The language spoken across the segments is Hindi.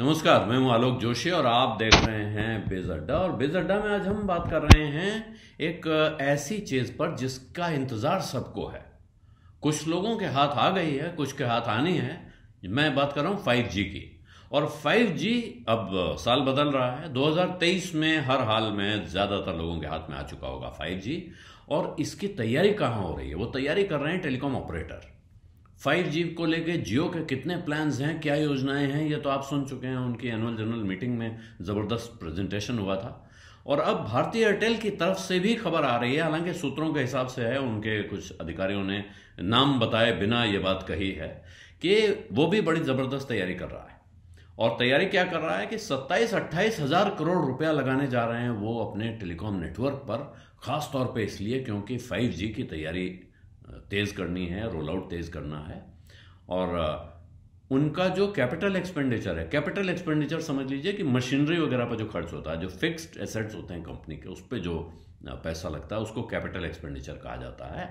नमस्कार मैं हूं आलोक जोशी और आप देख रहे हैं अड्डा और अड्डा में आज हम बात कर रहे हैं एक ऐसी चीज पर जिसका इंतजार सबको है कुछ लोगों के हाथ आ गई है कुछ के हाथ आनी है मैं बात कर रहा हूं जी की और 5G अब साल बदल रहा है 2023 में हर हाल में ज़्यादातर लोगों के हाथ में आ चुका होगा 5G और इसकी तैयारी कहाँ हो रही है वो तैयारी कर रहे हैं टेलीकॉम ऑपरेटर फाइव जी को लेके जियो के कितने प्लान्स हैं क्या योजनाएं हैं ये तो आप सुन चुके हैं उनकी एनुअल जनरल मीटिंग में ज़बरदस्त प्रेजेंटेशन हुआ था और अब भारतीय एयरटेल की तरफ से भी खबर आ रही है हालांकि सूत्रों के हिसाब से है उनके कुछ अधिकारियों ने नाम बताए बिना ये बात कही है कि वो भी बड़ी ज़बरदस्त तैयारी कर रहा है और तैयारी क्या कर रहा है कि सत्ताईस अट्ठाईस हज़ार करोड़ रुपया लगाने जा रहे हैं वो अपने टेलीकॉम नेटवर्क पर ख़ास तौर पे इसलिए क्योंकि 5G की तैयारी तेज़ करनी है रोल आउट तेज़ करना है और उनका जो कैपिटल एक्सपेंडिचर है कैपिटल एक्सपेंडिचर समझ लीजिए कि मशीनरी वगैरह पर जो खर्च होता है जो फिक्स्ड एसेट्स होते हैं कंपनी के उस पर जो पैसा लगता है उसको कैपिटल एक्सपेंडिचर कहा जाता है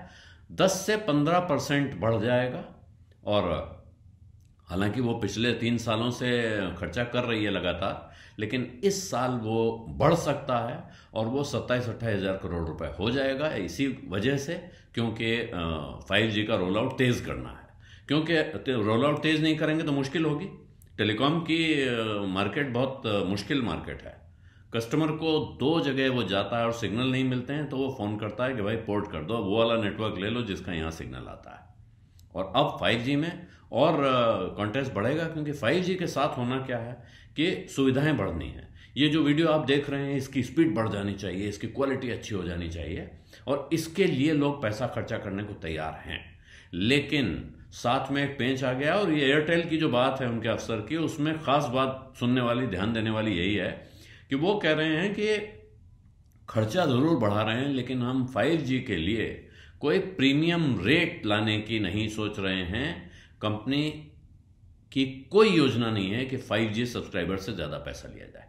दस से पंद्रह परसेंट बढ़ जाएगा और हालांकि वो पिछले तीन सालों से खर्चा कर रही है लगातार लेकिन इस साल वो बढ़ सकता है और वो सत्ताईस अट्ठाईस हज़ार करोड़ रुपए हो जाएगा इसी वजह से क्योंकि फाइव जी का रोल आउट तेज़ करना है क्योंकि रोल आउट तेज़ नहीं करेंगे तो मुश्किल होगी टेलीकॉम की मार्केट बहुत मुश्किल मार्केट है कस्टमर को दो जगह वो जाता है और सिग्नल नहीं मिलते हैं तो वो फ़ोन करता है कि भाई पोर्ट कर दो वो वाला नेटवर्क ले लो जिसका यहाँ सिग्नल आता है और अब 5G में और कॉन्टेस्ट बढ़ेगा क्योंकि फाइव के साथ होना क्या है कि सुविधाएं बढ़नी हैं ये जो वीडियो आप देख रहे हैं इसकी स्पीड बढ़ जानी चाहिए इसकी क्वालिटी अच्छी हो जानी चाहिए और इसके लिए लोग पैसा खर्चा करने को तैयार हैं लेकिन साथ में एक पेंच आ गया और ये एयरटेल की जो बात है उनके अफसर की उसमें खास बात सुनने वाली ध्यान देने वाली यही है कि वो कह रहे हैं कि खर्चा ज़रूर बढ़ा रहे हैं लेकिन हम 5G के लिए कोई प्रीमियम रेट लाने की नहीं सोच रहे हैं कंपनी की कोई योजना नहीं है कि 5G सब्सक्राइबर से ज़्यादा पैसा लिया जाए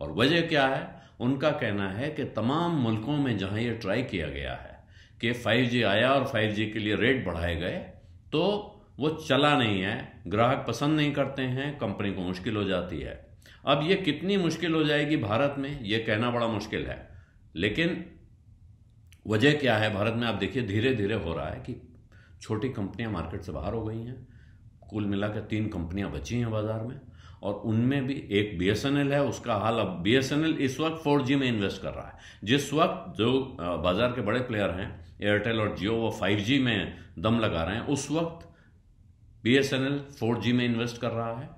और वजह क्या है उनका कहना है कि तमाम मुल्कों में जहां ये ट्राई किया गया है कि 5G आया और 5G के लिए रेट बढ़ाए गए तो वो चला नहीं है ग्राहक पसंद नहीं करते हैं कंपनी को मुश्किल हो जाती है अब ये कितनी मुश्किल हो जाएगी भारत में ये कहना बड़ा मुश्किल है लेकिन वजह क्या है भारत में आप देखिए धीरे धीरे हो रहा है कि छोटी कंपनियां मार्केट से बाहर हो गई हैं कुल मिला के तीन कंपनियां बची हैं बाज़ार में और उनमें भी एक बी है उसका हाल अब बी इस वक्त फोर में इन्वेस्ट कर रहा है जिस वक्त जो बाज़ार के बड़े प्लेयर हैं एयरटेल और जियो वो फाइव में दम लगा रहे हैं उस वक्त B S N L four G में इन्वेस्ट कर रहा है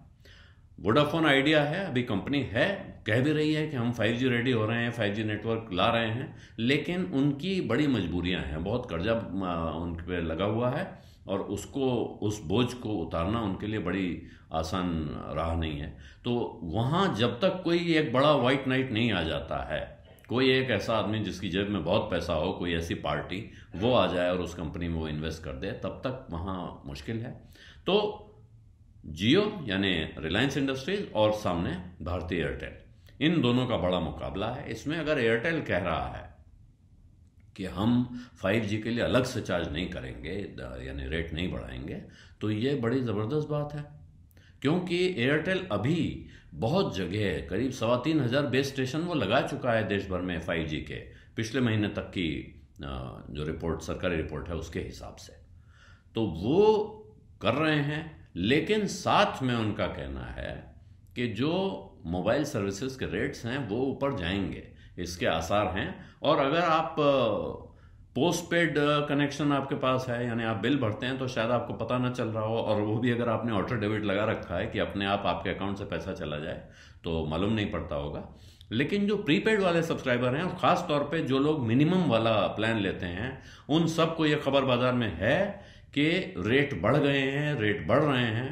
वोडाफोन आइडिया है अभी कंपनी है कह भी रही है कि हम 5G रेडी हो रहे हैं 5G नेटवर्क ला रहे हैं लेकिन उनकी बड़ी मजबूरियां हैं बहुत कर्जा उन पर लगा हुआ है और उसको उस बोझ को उतारना उनके लिए बड़ी आसान राह नहीं है तो वहाँ जब तक कोई एक बड़ा वाइट नाइट नहीं आ जाता है कोई एक ऐसा आदमी जिसकी जेब में बहुत पैसा हो कोई ऐसी पार्टी वो आ जाए और उस कंपनी में वो इन्वेस्ट कर दे तब तक वहाँ मुश्किल है तो जियो यानी रिलायंस इंडस्ट्रीज और सामने भारतीय एयरटेल इन दोनों का बड़ा मुकाबला है इसमें अगर एयरटेल कह रहा है कि हम 5G के लिए अलग से चार्ज नहीं करेंगे यानी रेट नहीं बढ़ाएंगे तो ये बड़ी ज़बरदस्त बात है क्योंकि एयरटेल अभी बहुत जगह करीब सवा तीन हज़ार बेस स्टेशन वो लगा चुका है देश भर में 5G के पिछले महीने तक की जो रिपोर्ट सरकारी रिपोर्ट है उसके हिसाब से तो वो कर रहे हैं लेकिन साथ में उनका कहना है कि जो मोबाइल सर्विसेज के रेट्स हैं वो ऊपर जाएंगे इसके आसार हैं और अगर आप पोस्ट पेड कनेक्शन आपके पास है यानी आप बिल भरते हैं तो शायद आपको पता ना चल रहा हो और वो भी अगर आपने ऑटो डेबिट लगा रखा है कि अपने आप आपके अकाउंट से पैसा चला जाए तो मालूम नहीं पड़ता होगा लेकिन जो प्रीपेड वाले सब्सक्राइबर हैं और ख़ास तौर पे जो लोग मिनिमम वाला प्लान लेते हैं उन सबको ये खबर बाजार में है कि रेट बढ़ गए हैं रेट बढ़ रहे हैं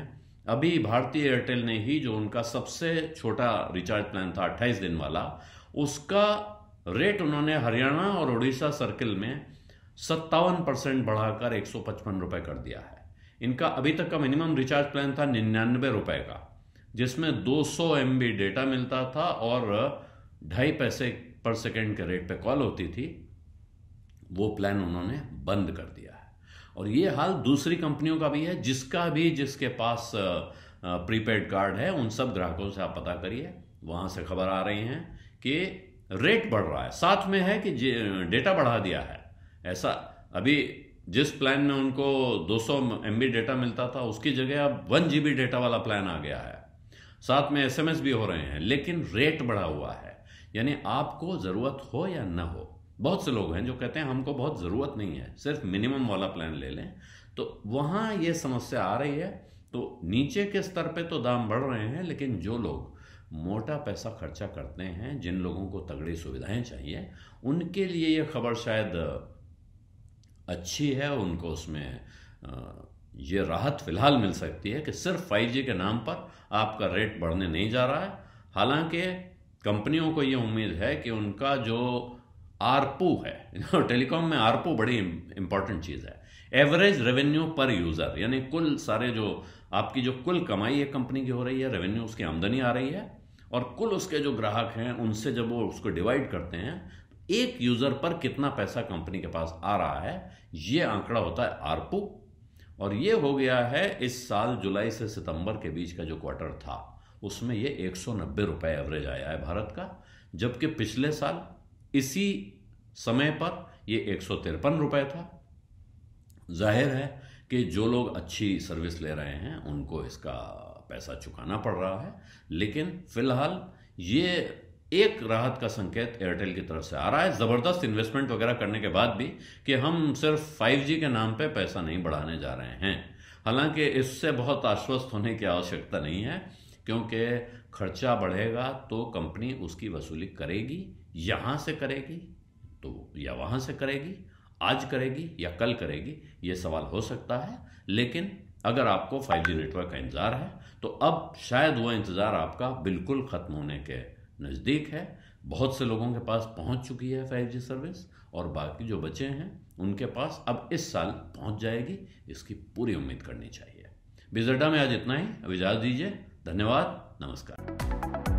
अभी भारतीय एयरटेल ने ही जो उनका सबसे छोटा रिचार्ज प्लान था अट्ठाईस दिन वाला उसका रेट उन्होंने हरियाणा और उड़ीसा सर्किल में सत्तावन परसेंट बढ़ाकर एक सौ पचपन रुपये कर दिया है इनका अभी तक का मिनिमम रिचार्ज प्लान था निन्यानवे रुपये का जिसमें दो सौ डेटा मिलता था और ढाई पैसे पर सेकेंड के रेट पे कॉल होती थी वो प्लान उन्होंने बंद कर दिया और ये हाल दूसरी कंपनियों का भी है जिसका भी जिसके पास प्रीपेड कार्ड है उन सब ग्राहकों से आप पता करिए वहां से खबर आ रही हैं कि रेट बढ़ रहा है साथ में है कि डेटा बढ़ा दिया है ऐसा अभी जिस प्लान में उनको 200 सौ डेटा मिलता था उसकी जगह अब वन जी डेटा वाला प्लान आ गया है साथ में एसएमएस भी हो रहे हैं लेकिन रेट बढ़ा हुआ है यानी आपको ज़रूरत हो या ना हो बहुत से लोग हैं जो कहते हैं हमको बहुत ज़रूरत नहीं है सिर्फ मिनिमम वाला प्लान ले लें तो वहाँ ये समस्या आ रही है तो नीचे के स्तर पे तो दाम बढ़ रहे हैं लेकिन जो लोग मोटा पैसा खर्चा करते हैं जिन लोगों को तगड़ी सुविधाएं चाहिए उनके लिए ये खबर शायद अच्छी है उनको उसमें ये राहत फ़िलहाल मिल सकती है कि सिर्फ फाइव के नाम पर आपका रेट बढ़ने नहीं जा रहा है हालांकि कंपनियों को ये उम्मीद है कि उनका जो आरपो है टेलीकॉम में आरपो बड़ी इंपॉर्टेंट चीज़ है एवरेज रेवेन्यू पर यूज़र यानी कुल सारे जो आपकी जो कुल कमाई एक कंपनी की हो रही है रेवेन्यू उसकी आमदनी आ रही है और कुल उसके जो ग्राहक हैं उनसे जब वो उसको डिवाइड करते हैं एक यूज़र पर कितना पैसा कंपनी के पास आ रहा है ये आंकड़ा होता है आरपू और ये हो गया है इस साल जुलाई से सितंबर के बीच का जो क्वार्टर था उसमें ये एक सौ एवरेज आया है भारत का जबकि पिछले साल इसी समय पर ये एक सौ तिरपन रुपये था जाहिर है कि जो लोग अच्छी सर्विस ले रहे हैं उनको इसका पैसा चुकाना पड़ रहा है लेकिन फिलहाल ये एक राहत का संकेत एयरटेल की तरफ से आ रहा है ज़बरदस्त इन्वेस्टमेंट वगैरह करने के बाद भी कि हम सिर्फ 5G के नाम पे पैसा नहीं बढ़ाने जा रहे हैं हालांकि इससे बहुत आश्वस्त होने की आवश्यकता नहीं है क्योंकि खर्चा बढ़ेगा तो कंपनी उसकी वसूली करेगी यहाँ से करेगी तो या वहाँ से करेगी आज करेगी या कल करेगी ये सवाल हो सकता है लेकिन अगर आपको 5G नेटवर्क का इंतज़ार है तो अब शायद वह इंतज़ार आपका बिल्कुल ख़त्म होने के नज़दीक है बहुत से लोगों के पास पहुंच चुकी है जी सर्विस और बाकी जो बचे हैं उनके पास अब इस साल पहुंच जाएगी इसकी पूरी उम्मीद करनी चाहिए बिजरडा में आज इतना ही अब इजाज़त दीजिए धन्यवाद नमस्कार